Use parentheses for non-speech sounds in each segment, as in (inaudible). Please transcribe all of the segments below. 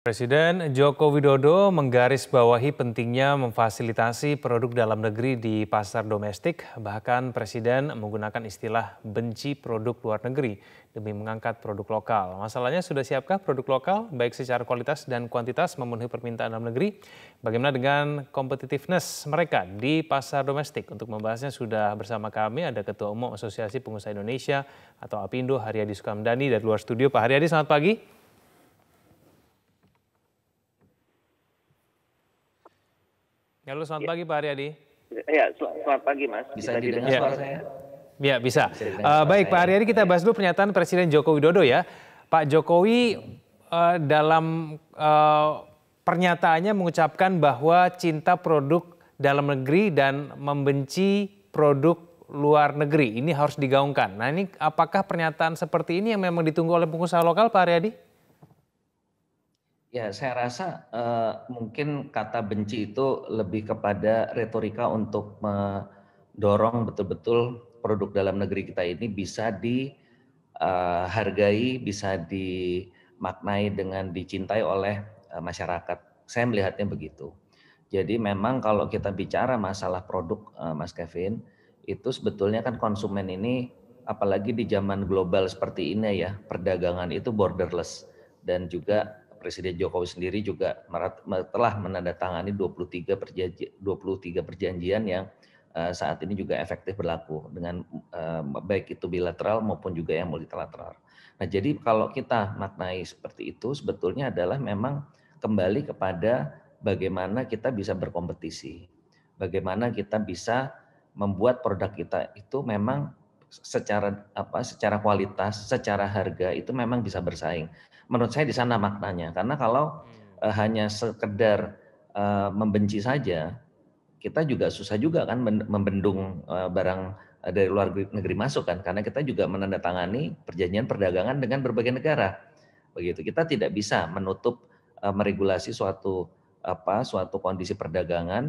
Presiden Joko Widodo menggarisbawahi pentingnya memfasilitasi produk dalam negeri di pasar domestik. Bahkan Presiden menggunakan istilah benci produk luar negeri demi mengangkat produk lokal. Masalahnya sudah siapkah produk lokal baik secara kualitas dan kuantitas memenuhi permintaan dalam negeri? Bagaimana dengan competitiveness mereka di pasar domestik? Untuk membahasnya sudah bersama kami ada Ketua Umum Asosiasi Pengusaha Indonesia atau APindo Haryadi Sukamdani dari luar studio. Pak Haryadi selamat pagi. Halo, ya, selamat ya. pagi Pak Aryadi. Ya, sel selamat pagi Mas. Bisa, bisa didengar ya. suara saya? Ya, ya bisa. bisa uh, baik, Pak Aryadi kita bahas dulu pernyataan Presiden Joko Widodo ya. Pak Jokowi uh, dalam uh, pernyataannya mengucapkan bahwa cinta produk dalam negeri dan membenci produk luar negeri. Ini harus digaungkan. Nah ini apakah pernyataan seperti ini yang memang ditunggu oleh pengusaha lokal Pak Ariadi? Ya, saya rasa uh, mungkin kata benci itu lebih kepada retorika untuk mendorong betul-betul produk dalam negeri kita ini bisa dihargai, eh, uh, bisa dimaknai dengan dicintai oleh uh, masyarakat. Saya melihatnya begitu. Jadi memang kalau kita bicara masalah produk uh, Mas Kevin, itu sebetulnya kan konsumen ini apalagi di zaman global seperti ini ya, perdagangan itu borderless dan juga Presiden Jokowi sendiri juga telah menandatangani 23 perjanjian, 23 perjanjian yang eh, saat ini juga efektif berlaku dengan eh, baik itu bilateral maupun juga yang multilateral. Nah, jadi kalau kita maknai seperti itu sebetulnya adalah memang kembali kepada bagaimana kita bisa berkompetisi. Bagaimana kita bisa membuat produk kita itu memang secara apa secara kualitas, secara harga itu memang bisa bersaing menurut saya di sana maknanya. Karena kalau uh, hanya sekedar uh, membenci saja, kita juga susah juga kan membendung uh, barang uh, dari luar negeri masuk kan. Karena kita juga menandatangani perjanjian perdagangan dengan berbagai negara. Begitu. Kita tidak bisa menutup uh, meregulasi suatu apa suatu kondisi perdagangan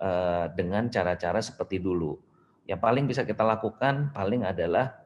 uh, dengan cara-cara seperti dulu. Yang paling bisa kita lakukan paling adalah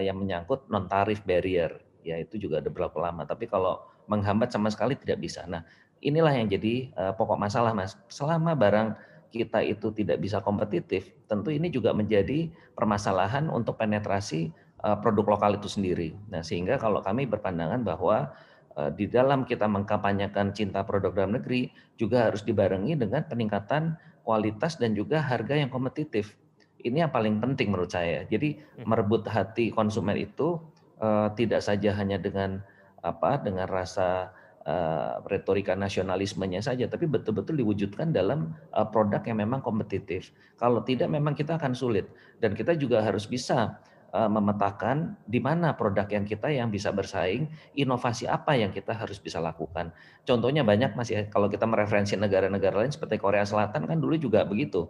yang menyangkut non tarif barrier ya itu juga ada berlaku lama. Tapi kalau menghambat sama sekali tidak bisa. Nah inilah yang jadi uh, pokok masalah mas. Selama barang kita itu tidak bisa kompetitif, tentu ini juga menjadi permasalahan untuk penetrasi uh, produk lokal itu sendiri. Nah sehingga kalau kami berpandangan bahwa uh, di dalam kita mengkampanyekan cinta produk dalam negeri juga harus dibarengi dengan peningkatan kualitas dan juga harga yang kompetitif. Ini yang paling penting menurut saya. Jadi hmm. merebut hati konsumen itu uh, tidak saja hanya dengan apa dengan rasa uh, retorika nasionalismenya saja, tapi betul-betul diwujudkan dalam uh, produk yang memang kompetitif. Kalau tidak, memang kita akan sulit, dan kita juga harus bisa memetakan di mana produk yang kita yang bisa bersaing, inovasi apa yang kita harus bisa lakukan. Contohnya banyak masih kalau kita mereferensi negara-negara lain seperti Korea Selatan kan dulu juga begitu.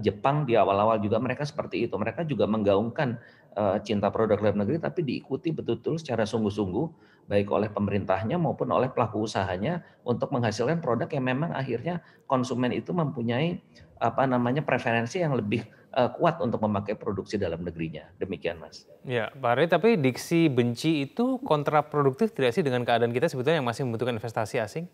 Jepang di awal-awal juga mereka seperti itu. Mereka juga menggaungkan Eh, cinta produk dalam negeri tapi diikuti betul-betul secara sungguh-sungguh baik oleh pemerintahnya maupun oleh pelaku usahanya untuk menghasilkan produk yang memang akhirnya konsumen itu mempunyai apa namanya preferensi yang lebih uh, kuat untuk memakai produksi dalam negerinya. Demikian Mas. Ya, Pak tapi diksi benci itu kontraproduktif tidak sih dengan keadaan kita sebetulnya yang masih membutuhkan investasi asing?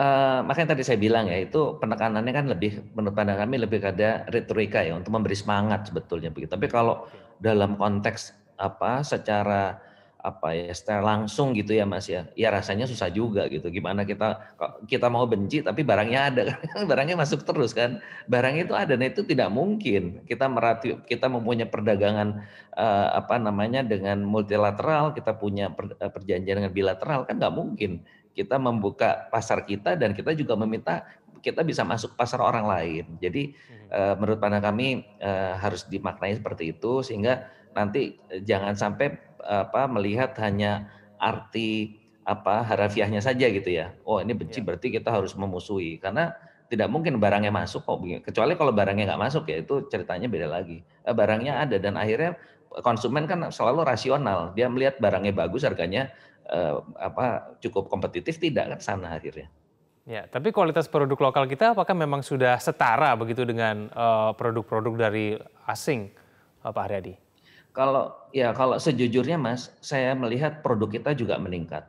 Eh, makanya tadi saya bilang ya itu penekanannya kan lebih menurut pandangan kami lebih pada retorika ya untuk memberi semangat sebetulnya begitu. Tapi kalau dalam konteks apa secara apa ya secara langsung gitu ya Mas ya. Ya rasanya susah juga gitu. Gimana kita kita mau benci tapi barangnya ada kan (laughs) barangnya masuk terus kan. barang itu ada nah itu tidak mungkin. Kita merati kita mempunyai perdagangan eh, apa namanya dengan multilateral, kita punya eh, perjanjian dengan bilateral kan nggak mungkin kita membuka pasar kita dan kita juga meminta kita bisa masuk pasar orang lain. Jadi uh, menurut pandangan kami uh, harus dimaknai seperti itu sehingga nanti eh, jangan sampai apa melihat hanya arti apa harafiahnya saja gitu ya. Oh ini benci ya. berarti kita harus memusuhi karena tidak mungkin barangnya masuk kok. Kecuali kalau barangnya nggak masuk ya itu ceritanya beda lagi. barangnya ya. ada dan akhirnya konsumen kan selalu rasional. Dia melihat barangnya bagus harganya uh, apa cukup kompetitif tidak kan sana akhirnya. Ya, tapi kualitas produk lokal kita apakah memang sudah setara begitu dengan eh, produk-produk uh, dari asing, eh, Pak Haryadi? Kalau ya kalau sejujurnya Mas, saya melihat produk kita juga meningkat.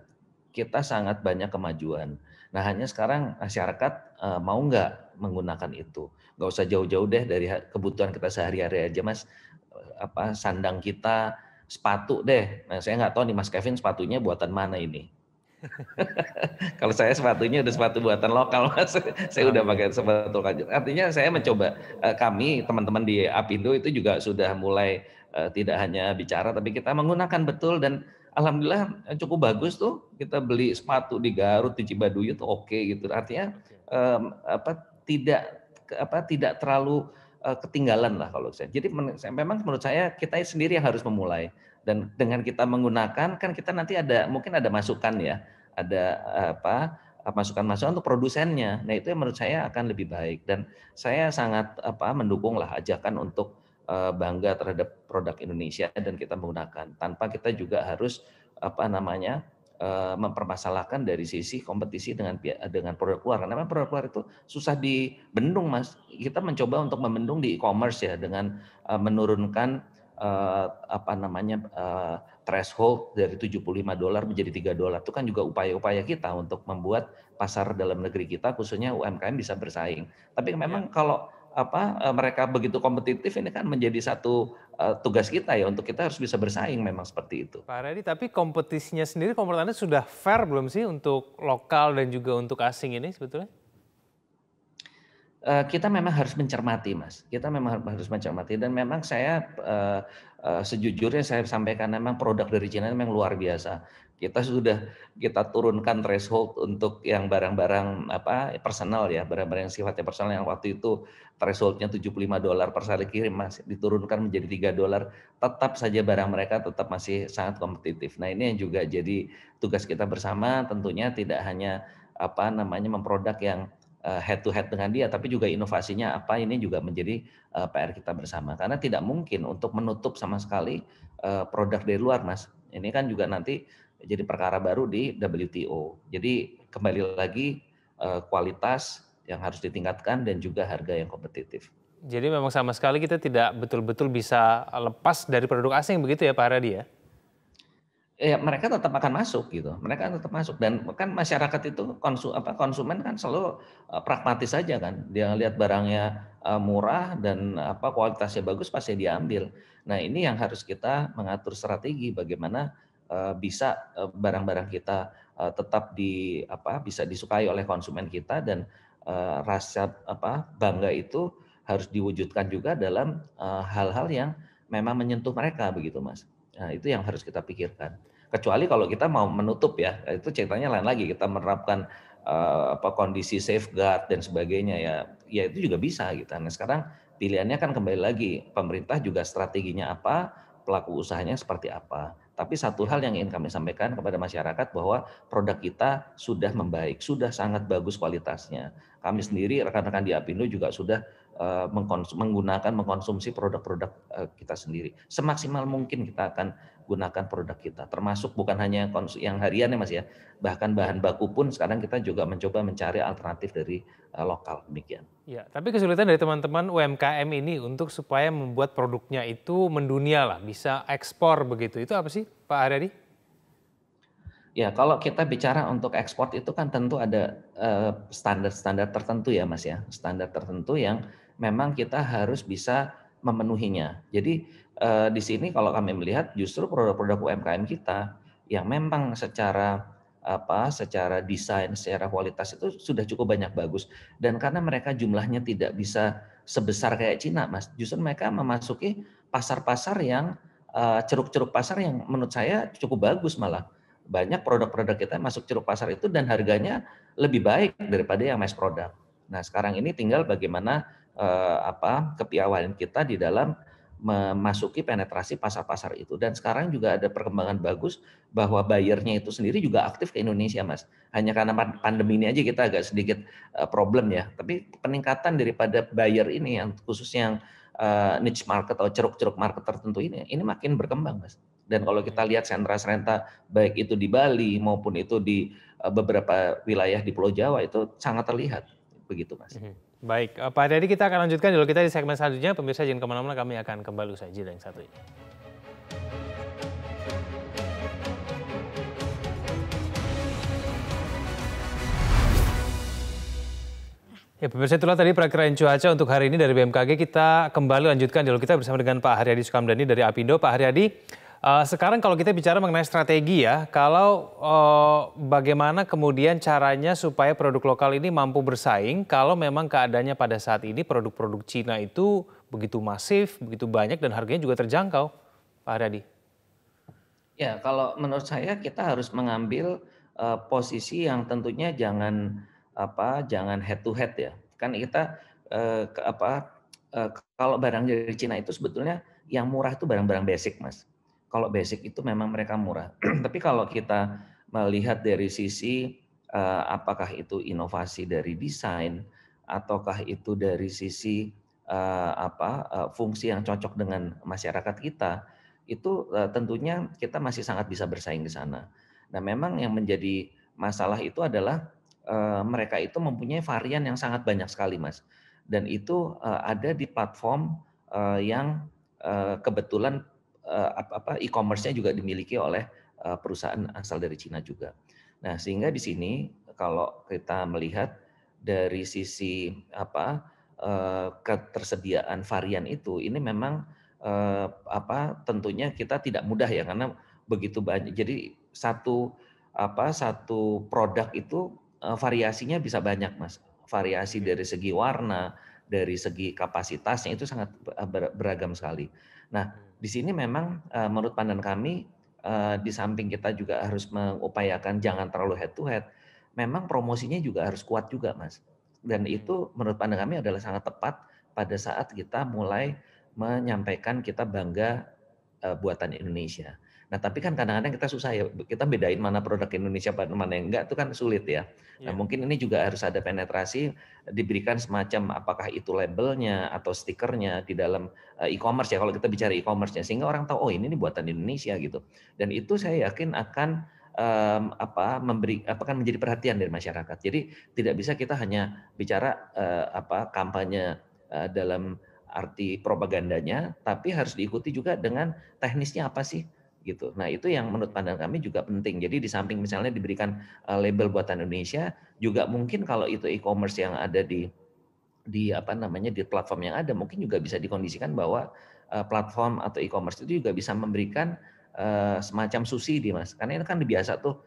Kita sangat banyak kemajuan. Nah hanya sekarang masyarakat uh, mau nggak menggunakan itu, nggak usah jauh-jauh deh dari kebutuhan kita sehari-hari aja mas. Apa sandang kita sepatu deh. Nah, saya nggak tahu nih Mas Kevin sepatunya buatan mana ini. (laughs) Kalau saya sepatunya udah sepatu buatan lokal, Mas. saya udah pakai sepatu lokal. Artinya saya mencoba eh, kami teman-teman di Apindo itu juga sudah mulai eh, tidak hanya bicara tapi kita menggunakan betul dan alhamdulillah eh, cukup bagus tuh kita beli sepatu di Garut di Cibaduyut oke okay, gitu. Artinya um, apa tidak apa tidak terlalu Eh, ketinggalan lah kalau saya. Jadi memang menurut saya kita sendiri yang harus memulai dan dengan kita menggunakan kan kita nanti ada mungkin ada masukan ya, ada eh, apa eh, masukan-masukan untuk produsennya. Nah, itu yang menurut saya akan lebih baik dan saya sangat apa mendukung lah ajakan untuk bangga terhadap produk Indonesia dan kita menggunakan tanpa kita juga harus apa namanya Eh, mempermasalahkan dari sisi kompetisi dengan dengan produk luar karena produk luar itu susah dibendung mas kita mencoba untuk membendung di e-commerce ya dengan eh, menurunkan eh, apa namanya threshold dari 75 dolar menjadi 3 dolar itu kan juga upaya-upaya kita untuk membuat pasar dalam negeri kita khususnya UMKM bisa bersaing tapi iya. memang kalau apa e, mereka begitu kompetitif ini kan menjadi satu uh, tugas kita ya untuk kita harus bisa bersaing memang seperti itu. Pak Redi, tapi kompetisinya sendiri kompeten sudah fair belum sih untuk lokal dan juga untuk asing ini sebetulnya? E, kita memang harus mencermati, Mas. Kita memang harus mencermati dan memang saya sejujurnya saya sampaikan memang produk dari China memang luar biasa. Kita sudah kita turunkan threshold untuk yang barang-barang apa personal ya, barang-barang yang sifatnya personal yang waktu itu thresholdnya 75 dolar per sari kirim masih diturunkan menjadi 3 dolar, tetap saja barang mereka tetap masih sangat kompetitif. Nah, ini yang juga jadi tugas kita bersama tentunya tidak hanya apa namanya memproduk yang head to head dengan dia tapi juga inovasinya apa ini juga menjadi eh, PR kita bersama karena tidak mungkin untuk menutup sama sekali eh, produk dari luar Mas. Ini kan juga nanti jadi perkara baru di WTO. Jadi kembali lagi eh, kualitas yang harus ditingkatkan dan juga harga yang kompetitif. Jadi memang sama sekali kita tidak betul-betul bisa lepas dari produk asing begitu ya Pak Radi ya? Ya, mereka tetap akan masuk gitu. Mereka tetap masuk dan kan masyarakat itu konsu, apa, konsumen kan selalu eh, pragmatis saja kan. Dia lihat barangnya eh, murah dan apa kualitasnya bagus pasti diambil. Nah, ini yang harus kita mengatur strategi bagaimana Eh, bisa eh, barang-barang uh, kita uh, tetap di apa bisa disukai oleh konsumen kita dan uh, rasa apa bangga itu harus diwujudkan juga dalam hal-hal uh, yang memang menyentuh mereka begitu mas. Nah, itu yang harus kita pikirkan. Kecuali kalau kita mau menutup ya, itu ceritanya lain lagi kita menerapkan uh, apa kondisi safeguard dan sebagainya ya, ya itu juga bisa gitu. Nah, sekarang pilihannya kan kembali lagi pemerintah juga strateginya apa, pelaku usahanya seperti apa. Tapi satu hal yang ingin kami sampaikan kepada masyarakat bahwa produk kita sudah membaik, sudah sangat bagus kualitasnya. Kami sendiri, rekan-rekan di Apindo juga sudah Eh, menggunakan mengkonsumsi produk-produk eh, kita sendiri. Semaksimal mungkin kita akan gunakan produk kita. Termasuk bukan hanya yang harian ya Mas ya, bahkan bahan baku pun sekarang kita juga mencoba mencari alternatif dari eh, lokal demikian. Ya, tapi kesulitan dari teman-teman UMKM ini untuk supaya membuat produknya itu mendunia lah, bisa ekspor begitu. Itu apa sih Pak Aradi? Ya, kalau kita bicara untuk ekspor itu kan tentu ada eh, standar-standar uh, tertentu ya, Mas ya. Standar tertentu yang memang kita harus bisa memenuhinya. Jadi uh, di sini kalau kami melihat justru produk-produk UMKM kita yang memang secara apa secara desain, secara kualitas itu sudah cukup banyak bagus dan karena mereka jumlahnya tidak bisa sebesar kayak Cina, Mas. Justru mereka memasuki pasar-pasar yang eh, ceruk-ceruk uh, pasar yang menurut saya cukup bagus malah banyak produk-produk kita masuk ceruk pasar itu dan harganya lebih baik daripada yang mass produk. Nah, sekarang ini tinggal bagaimana eh, apa kepiawaian kita di dalam memasuki penetrasi pasar-pasar itu. Dan sekarang juga ada perkembangan bagus bahwa bayarnya itu sendiri juga aktif ke Indonesia, Mas. Hanya karena pandemi ini aja kita agak sedikit eh, problem ya. Tapi peningkatan daripada buyer ini yang khususnya yang eh, niche market atau ceruk-ceruk market tertentu ini, ini makin berkembang, Mas. Dan kalau kita lihat sentra sentra baik itu di Bali maupun itu di eh, beberapa wilayah di Pulau Jawa itu sangat terlihat begitu mas. Mhm. Baik, eh, Pak Dedy kita akan lanjutkan dulu kita di segmen selanjutnya. Pemirsa jangan kemana-mana, kami akan kembali usai jeda yang satu ini. Ya, pemirsa itulah tadi perakiraan cuaca untuk hari ini dari BMKG. Kita kembali lanjutkan dialog kita bersama dengan Pak Haryadi Sukamdhani dari Apindo. Pak Haryadi, Eh, sekarang kalau kita bicara mengenai strategi ya, kalau uh, bagaimana kemudian caranya supaya produk lokal ini mampu bersaing kalau memang keadaannya pada saat ini produk-produk Cina itu begitu masif, begitu banyak dan harganya juga terjangkau, Pak Radi? Ya, kalau menurut saya kita harus mengambil uh, posisi yang tentunya jangan apa, jangan head to head ya. Kan kita uh, ke, apa uh, kalau barang dari Cina itu sebetulnya yang murah itu barang-barang basic, Mas kalau basic itu memang mereka murah. (clears throat) Tapi kalau kita melihat dari sisi uh, apakah itu inovasi dari desain ataukah itu dari sisi uh, apa uh, fungsi yang cocok dengan masyarakat kita, itu uh, tentunya kita masih sangat bisa bersaing di sana. Nah, memang yang menjadi masalah itu adalah uh, mereka itu mempunyai varian yang sangat banyak sekali, Mas. Dan itu uh, ada di platform uh, yang uh, kebetulan Eh, apa e-commerce-nya juga dimiliki oleh eh, perusahaan asal dari Cina juga. Nah, sehingga di sini kalau kita melihat dari sisi apa eh, ketersediaan varian itu ini memang apa tentunya kita tidak mudah ya karena begitu banyak. Jadi satu apa satu produk itu variasinya bisa banyak, Mas. Variasi iya. dari segi warna, dari segi kapasitasnya itu sangat beragam sekali. Nah, hmm di sini memang eh, menurut pandangan kami eh, di samping kita juga harus mengupayakan jangan terlalu head to head, memang promosinya juga harus kuat juga, Mas. Dan itu menurut pandangan kami adalah sangat tepat pada saat kita mulai menyampaikan kita bangga eh, buatan Indonesia. Nah, tapi kan kadang-kadang kita susah ya, kita bedain mana produk Indonesia mana yang enggak itu kan sulit ya. Nah, ya. mungkin ini juga harus ada penetrasi diberikan semacam apakah itu labelnya atau stikernya di dalam eh, e-commerce ya kalau kita bicara e commerce ya, sehingga orang tahu oh ini nih buatan Indonesia gitu. Dan itu saya yakin akan um, apa memberi apa kan menjadi perhatian dari masyarakat. Jadi tidak bisa kita hanya bicara uh, apa kampanye uh, dalam arti propagandanya tapi harus diikuti juga dengan teknisnya apa sih? gitu. Nah itu yang menurut pandangan kami juga penting. Jadi di samping misalnya diberikan eh, label buatan Indonesia, juga mungkin kalau itu e-commerce yang ada di di apa namanya di platform yang ada, mungkin juga bisa dikondisikan bahwa eh, platform atau e-commerce itu juga bisa memberikan eh, semacam subsidi mas. Karena itu kan biasa tuh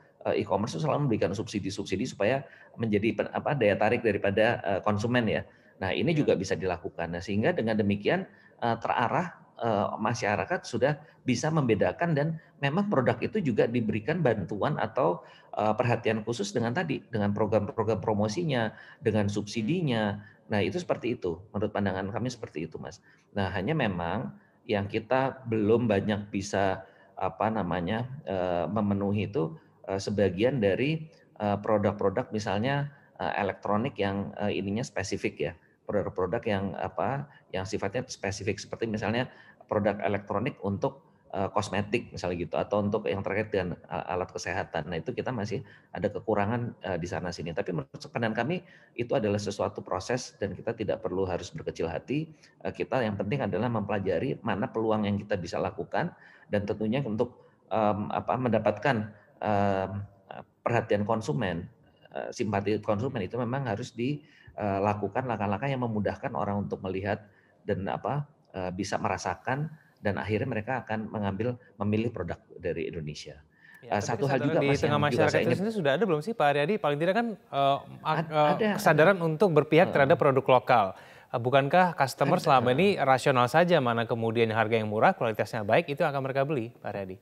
e-commerce itu selalu memberikan subsidi-subsidi supaya menjadi apa daya tarik daripada konsumen ya. Nah ini iya. juga bisa dilakukan. Nah sehingga dengan demikian terarah Eh, masyarakat sudah bisa membedakan dan memang produk itu juga diberikan bantuan atau eh, perhatian khusus dengan tadi dengan program-program promosinya, dengan subsidinya. Nah, itu seperti itu. Menurut pandangan kami seperti itu, Mas. Nah, hanya memang yang kita belum banyak bisa apa namanya eh, memenuhi itu sebagian dari produk-produk misalnya elektronik yang ininya spesifik ya produk-produk yang apa yang sifatnya spesifik seperti misalnya produk elektronik untuk eh, kosmetik misalnya gitu atau untuk yang terkait dengan alat kesehatan. Nah, itu kita masih ada kekurangan eh, di sana sini. Tapi menurut pandangan kami itu adalah sesuatu proses dan kita tidak perlu harus berkecil hati. Eh, kita yang penting adalah mempelajari mana peluang yang kita bisa lakukan dan tentunya untuk um, apa mendapatkan um, perhatian konsumen, simpati konsumen itu memang harus di uh, lakukan langkah-langkah yang memudahkan orang untuk melihat dan apa uh, bisa merasakan dan akhirnya mereka akan mengambil memilih produk dari Indonesia. Ya, eh, satu hal juga di mas tengah masyarakat juga itu sudah ada belum sih Pak Ariadi? Paling tidak kan uh, ada, kesadaran ada. untuk berpihak terhadap produk lokal. Bukankah customer selama ini rasional saja mana kemudian harga yang murah, kualitasnya baik itu akan mereka beli, Pak Ariadi?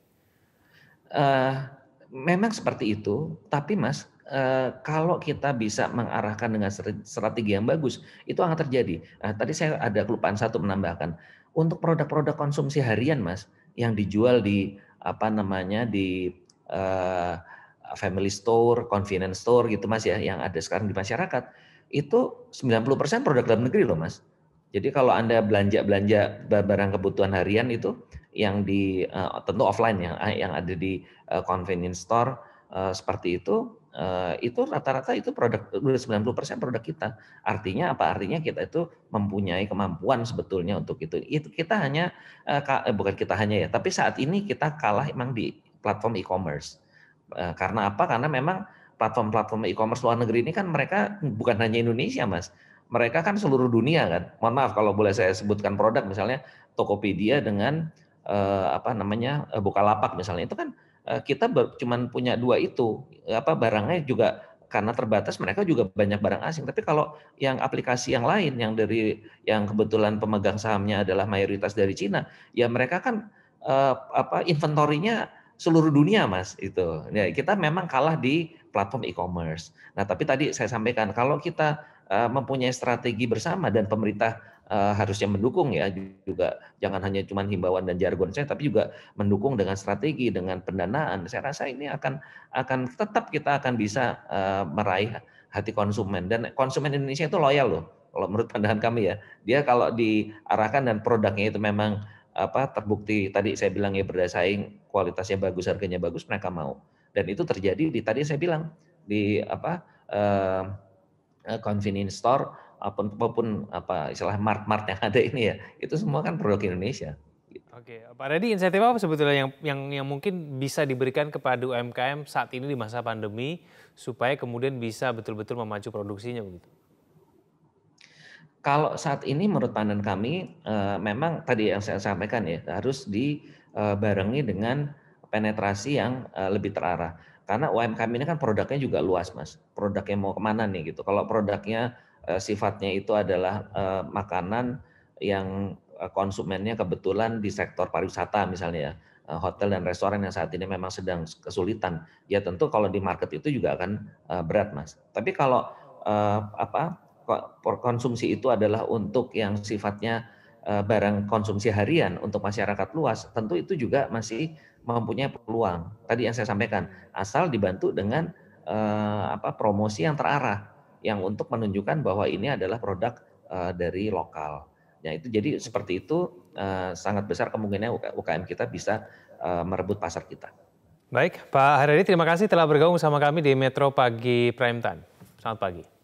Uh, memang seperti itu, tapi Mas Eh, kalau kita bisa mengarahkan dengan strategi yang bagus, itu akan terjadi. Nah, tadi saya ada kelupaan satu menambahkan. Untuk produk-produk konsumsi harian, Mas, yang dijual di apa namanya di uh, family store, convenience store gitu Mas ya, yang ada sekarang di masyarakat, itu 90% produk dalam negeri loh, Mas. Jadi kalau Anda belanja-belanja barang kebutuhan harian itu yang di uh, tentu offline yang yang ada di uh, convenience store uh, seperti itu Eh, itu rata-rata itu produk 90% produk kita. Artinya apa? Artinya kita itu mempunyai kemampuan sebetulnya untuk itu. Itu kita hanya eh, eh, bukan kita hanya ya, tapi saat ini kita kalah emang di platform e-commerce. karena apa? Karena memang platform-platform e-commerce luar negeri ini kan mereka bukan hanya Indonesia, Mas. Mereka kan seluruh dunia kan. Mohon maaf kalau boleh saya sebutkan produk misalnya Tokopedia dengan apa namanya Bukalapak misalnya itu kan Eh, kita cuma punya dua itu eh, apa barangnya juga karena terbatas mereka juga banyak barang asing tapi kalau yang aplikasi yang lain yang dari yang kebetulan pemegang sahamnya adalah mayoritas dari Cina ya mereka kan uh, apa inventorinya seluruh dunia mas itu ya kita memang kalah di platform e-commerce nah tapi tadi saya sampaikan kalau kita uh, mempunyai strategi bersama dan pemerintah Eh, harusnya mendukung ya juga jangan hanya cuma himbauan dan jargon saya tapi juga mendukung dengan strategi dengan pendanaan saya rasa ini akan akan tetap kita akan bisa uh, meraih hati konsumen dan konsumen Indonesia itu loyal loh kalau menurut pandangan kami ya dia kalau diarahkan dan produknya itu memang apa terbukti tadi saya bilang ya saing kualitasnya bagus harganya bagus mereka mau dan itu terjadi di tadi saya bilang di apa uh, convenience store apapun apa istilah mart-mart yang ada ini ya itu semua kan produk Indonesia. Gitu. Oke, Pak Reddy, insentif apa sebetulnya yang yang yang mungkin bisa diberikan kepada UMKM saat ini di masa pandemi supaya kemudian bisa betul-betul memacu produksinya begitu? Kalau saat ini menurut pandangan kami eh, memang tadi yang saya sampaikan ya harus dibarengi eh, dengan penetrasi yang eh, lebih terarah. Karena UMKM ini kan produknya juga luas mas, produknya mau kemana nih gitu. Kalau produknya Eh, sifatnya itu adalah eh, makanan yang eh, konsumennya kebetulan di sektor pariwisata misalnya ya hotel dan restoran yang saat ini memang sedang kesulitan ya tentu kalau di market itu juga akan berat mas tapi kalau apa konsumsi itu adalah untuk yang sifatnya barang konsumsi harian untuk masyarakat luas tentu itu juga masih mempunyai peluang tadi yang saya sampaikan asal dibantu dengan apa promosi yang terarah yang untuk menunjukkan bahwa ini adalah produk eh, dari lokal. Ya itu jadi seperti itu eh, sangat besar kemungkinan UKM kita bisa eh, merebut pasar kita. Baik, Pak Haryadi terima kasih telah bergabung sama kami di Metro Pagi Prime Time. Selamat pagi.